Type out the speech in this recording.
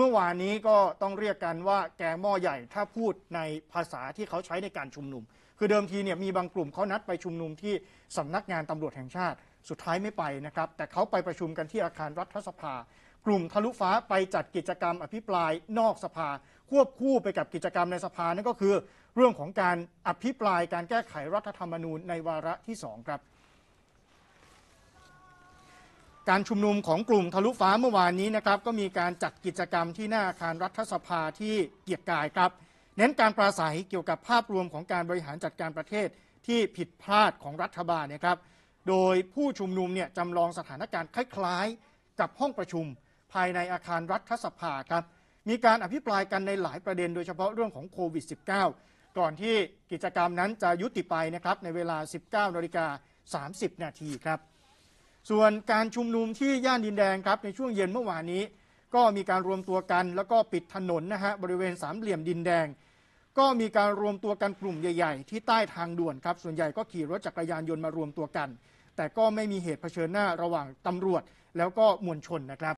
เมื่อวานนี้ก็ต้องเรียกกันว่าแกงหม้อใหญ่ถ้าพูดในภาษาที่เขาใช้ในการชุมนุม คือเดิมทีเนี่ยมีบางกลุ่มเขานัดไปชุมนุมที่สำนักงานตำรวจแห่งชาติสุดท้ายไม่ไปนะครับแต่เขาไปประชุมกันที่อาคารรัฐสภา กลุ่มทะลุฟ้าไปจัดกิจกรรม อภิปรายนอกสภา ควบคู่ไปกับกิจกรรมในสภานั่นก็คือ เรื่องของการอภิปรายการแก้ไขรัฐธรรมนูญในวาระที่2ครับการชุมนุมของกลุ่มทะลุฟ้าเมื่อวานนี้นะครับ ก็มีการจัดกิจกรรมที่หน้าอาคารรัฐสภาที่เกียรติกายครับ เน้นการปราศัยเกี่ยวกับภาพรวมของการบริหารจัดการประเทศที่ผิดพลาดของรัฐบาลนะครับ โดยผู้ชุมนุมเนี่ยจำลองสถานการณ์คล้ายๆ กับห้องประชุมภายในอาคารรัฐสภาครับมีการอภิปรายกันในหลายประเด็น โดยเฉพาะเรื่องของโควิด -19 ก่อนที่กิจกรรมนั้นจะยุติไปนะครับในเวลา 19นาฬิกา30 นาทีครับส่วนการชุมนุมที่ย่านดินแดงครับในช่วงเย็นเมื่อวานนี้ ก็มีการรวมตัวกันแล้วก็ปิดถนนนะฮะบริเวณสามเหลี่ยมดินแดง ก็มีการรวมตัวกันกลุ่มใหญ่ ๆ ที่ใต้ทางด่วนครับส่วนใหญ่ก็ขี่รถจักรยานยนต์มารวมตัวกัน แต่ก็ไม่มีเหตุเผชิญหน้าระหว่างตำรวจแล้วก็มวลชนนะครับ